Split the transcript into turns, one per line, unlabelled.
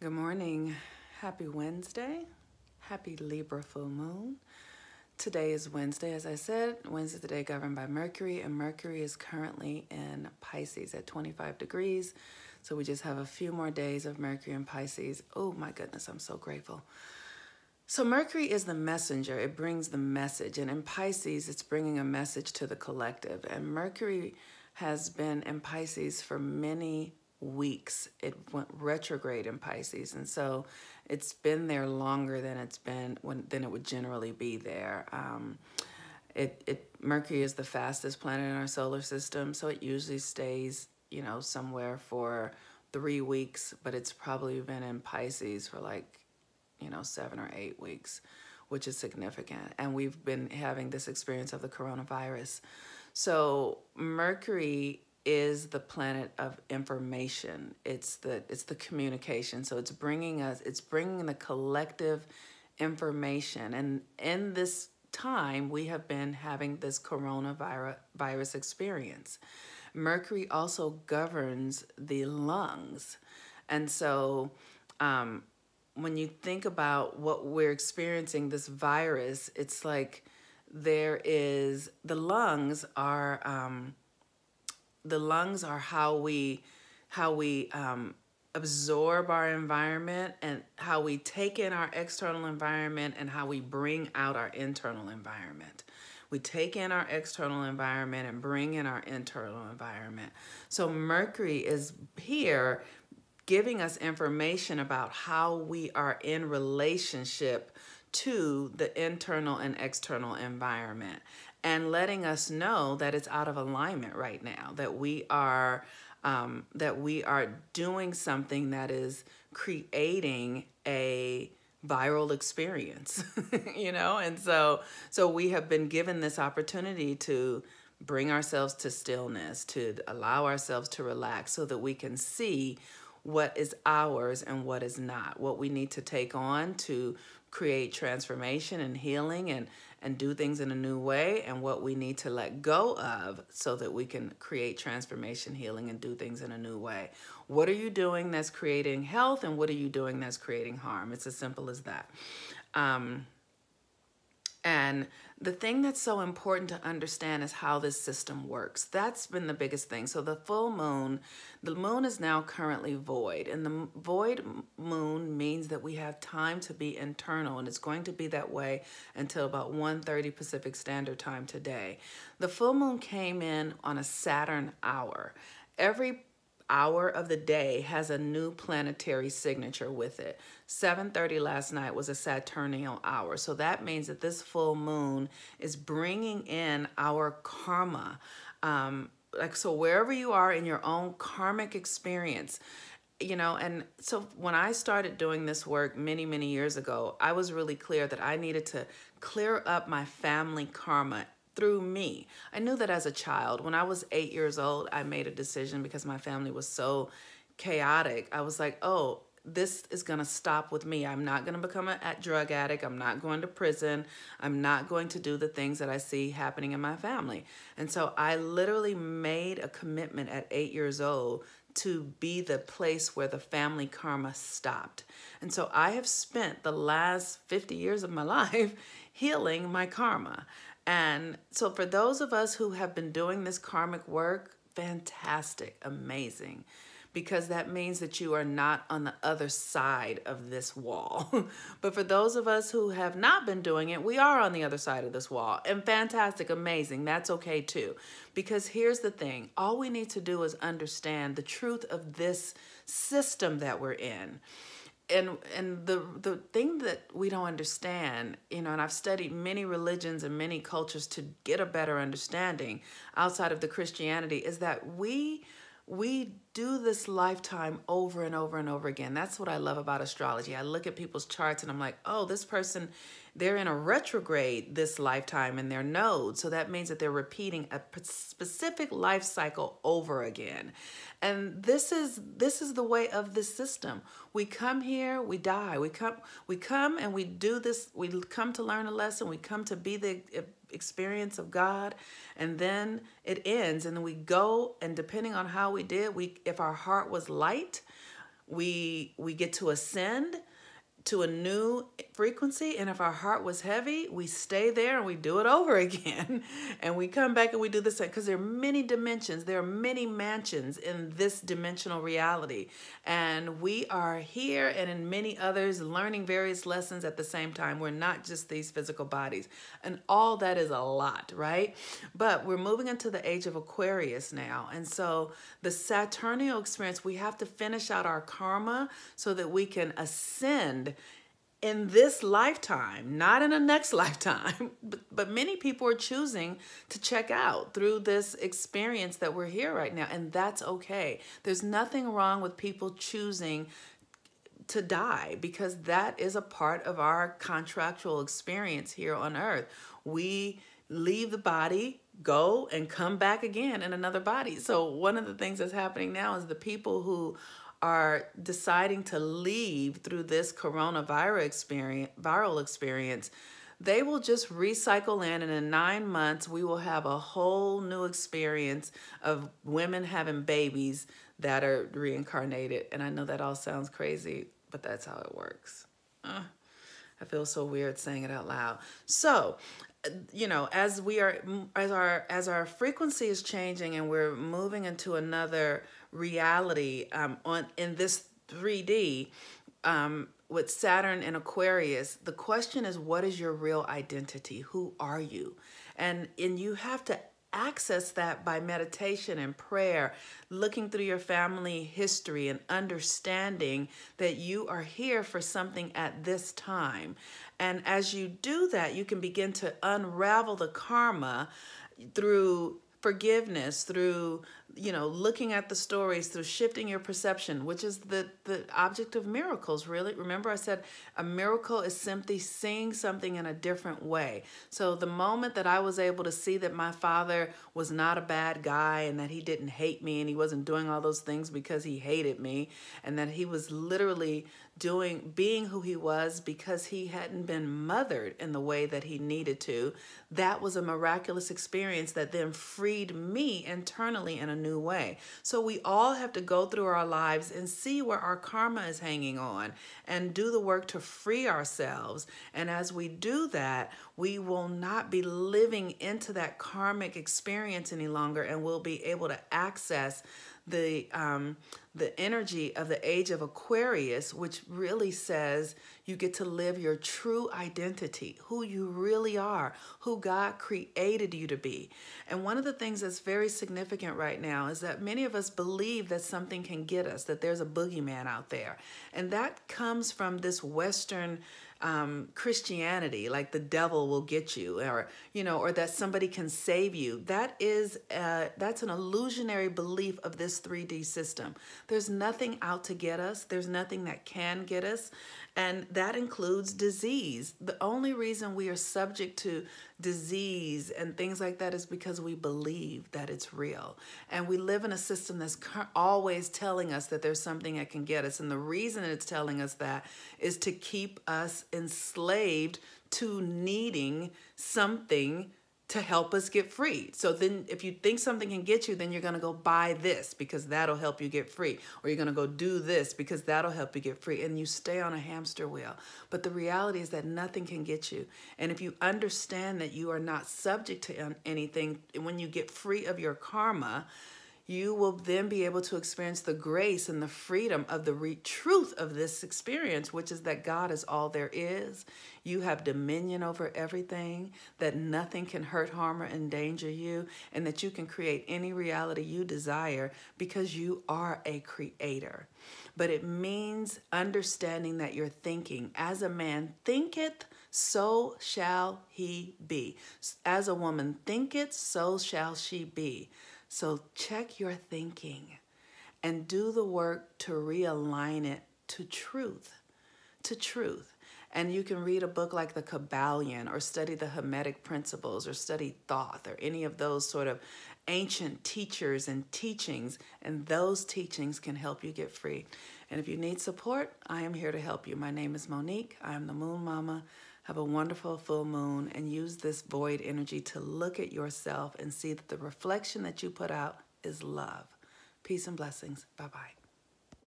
Good morning. Happy Wednesday. Happy Libra full moon. Today is Wednesday, as I said. Wednesday the day governed by Mercury, and Mercury is currently in Pisces at 25 degrees. So we just have a few more days of Mercury in Pisces. Oh my goodness, I'm so grateful. So Mercury is the messenger. It brings the message. And in Pisces, it's bringing a message to the collective. And Mercury has been in Pisces for many weeks it went retrograde in Pisces. And so it's been there longer than it's been when than it would generally be there. Um, it, it Mercury is the fastest planet in our solar system, so it usually stays, you know, somewhere for three weeks, but it's probably been in Pisces for like, you know, seven or eight weeks, which is significant. And we've been having this experience of the coronavirus. So Mercury is the planet of information. It's the it's the communication. So it's bringing us it's bringing the collective information. And in this time, we have been having this coronavirus virus experience. Mercury also governs the lungs. And so um, when you think about what we're experiencing, this virus, it's like there is the lungs are. Um, the lungs are how we how we um, absorb our environment and how we take in our external environment and how we bring out our internal environment. We take in our external environment and bring in our internal environment. So Mercury is here giving us information about how we are in relationship to the internal and external environment and letting us know that it's out of alignment right now that we are um, that we are doing something that is creating a viral experience you know and so so we have been given this opportunity to bring ourselves to stillness to allow ourselves to relax so that we can see what is ours and what is not what we need to take on to create transformation and healing and and do things in a new way and what we need to let go of so that we can create transformation healing and do things in a new way what are you doing that's creating health and what are you doing that's creating harm it's as simple as that um, and the thing that's so important to understand is how this system works. That's been the biggest thing. So the full moon, the moon is now currently void and the void moon means that we have time to be internal and it's going to be that way until about 1.30 Pacific Standard Time today. The full moon came in on a Saturn hour. Every hour of the day has a new planetary signature with it. 7.30 last night was a Saturnial hour. So that means that this full moon is bringing in our karma. Um, like, so wherever you are in your own karmic experience, you know, and so when I started doing this work many, many years ago, I was really clear that I needed to clear up my family karma through me. I knew that as a child. When I was eight years old, I made a decision because my family was so chaotic. I was like, oh, this is going to stop with me. I'm not going to become a drug addict. I'm not going to prison. I'm not going to do the things that I see happening in my family. And so I literally made a commitment at eight years old to be the place where the family karma stopped. And so I have spent the last 50 years of my life healing my karma. And so for those of us who have been doing this karmic work, fantastic, amazing, because that means that you are not on the other side of this wall. but for those of us who have not been doing it, we are on the other side of this wall. And fantastic, amazing, that's okay too. Because here's the thing all we need to do is understand the truth of this system that we're in and and the the thing that we don't understand you know and i've studied many religions and many cultures to get a better understanding outside of the christianity is that we we do this lifetime over and over and over again that's what i love about astrology i look at people's charts and i'm like oh this person they're in a retrograde this lifetime in their node. So that means that they're repeating a specific life cycle over again. And this is this is the way of this system. We come here, we die. We come we come and we do this. We come to learn a lesson. We come to be the experience of God and then it ends and then we go and depending on how we did, we if our heart was light, we we get to ascend to a new frequency. And if our heart was heavy, we stay there and we do it over again. and we come back and we do the same because there are many dimensions. There are many mansions in this dimensional reality. And we are here and in many others learning various lessons at the same time. We're not just these physical bodies. And all that is a lot, right? But we're moving into the age of Aquarius now. And so the Saturnial experience, we have to finish out our karma so that we can ascend in this lifetime, not in the next lifetime, but, but many people are choosing to check out through this experience that we're here right now, and that's okay. There's nothing wrong with people choosing to die because that is a part of our contractual experience here on earth. We leave the body, go, and come back again in another body. So, one of the things that's happening now is the people who are deciding to leave through this coronavirus experience, viral experience, they will just recycle in and in nine months we will have a whole new experience of women having babies that are reincarnated and i know that all sounds crazy but that's how it works uh, i feel so weird saying it out loud so you know as we are as our as our frequency is changing and we're moving into another reality um, on in this 3D um, with Saturn and Aquarius, the question is, what is your real identity? Who are you? And and you have to access that by meditation and prayer, looking through your family history and understanding that you are here for something at this time. And as you do that, you can begin to unravel the karma through forgiveness, through you know, looking at the stories through shifting your perception, which is the, the object of miracles, really. Remember, I said a miracle is simply seeing something in a different way. So the moment that I was able to see that my father was not a bad guy and that he didn't hate me and he wasn't doing all those things because he hated me and that he was literally doing being who he was because he hadn't been mothered in the way that he needed to, that was a miraculous experience that then freed me internally in a new way. So we all have to go through our lives and see where our karma is hanging on and do the work to free ourselves. And as we do that, we will not be living into that karmic experience any longer and we'll be able to access the um, the energy of the age of Aquarius, which really says you get to live your true identity, who you really are, who God created you to be. And one of the things that's very significant right now is that many of us believe that something can get us, that there's a boogeyman out there. And that comes from this Western um, Christianity, like the devil will get you, or you know, or that somebody can save you. That is a, uh, that's an illusionary belief of this 3D system. There's nothing out to get us. There's nothing that can get us, and that includes disease. The only reason we are subject to disease and things like that is because we believe that it's real. And we live in a system that's always telling us that there's something that can get us. And the reason it's telling us that is to keep us enslaved to needing something to help us get free. So then if you think something can get you, then you're going to go buy this because that'll help you get free. Or you're going to go do this because that'll help you get free. And you stay on a hamster wheel. But the reality is that nothing can get you. And if you understand that you are not subject to anything, when you get free of your karma, you will then be able to experience the grace and the freedom of the truth of this experience, which is that God is all there is. You have dominion over everything, that nothing can hurt, harm, or endanger you, and that you can create any reality you desire because you are a creator. But it means understanding that you're thinking, as a man thinketh, so shall he be. As a woman thinketh, so shall she be. So check your thinking and do the work to realign it to truth, to truth. And you can read a book like The Kabbalion or study the Hermetic principles or study Thoth or any of those sort of ancient teachers and teachings. And those teachings can help you get free. And if you need support, I am here to help you. My name is Monique. I am the Moon Mama. Have a wonderful full moon and use this void energy to look at yourself and see that the reflection that you put out is love. Peace and blessings. Bye bye.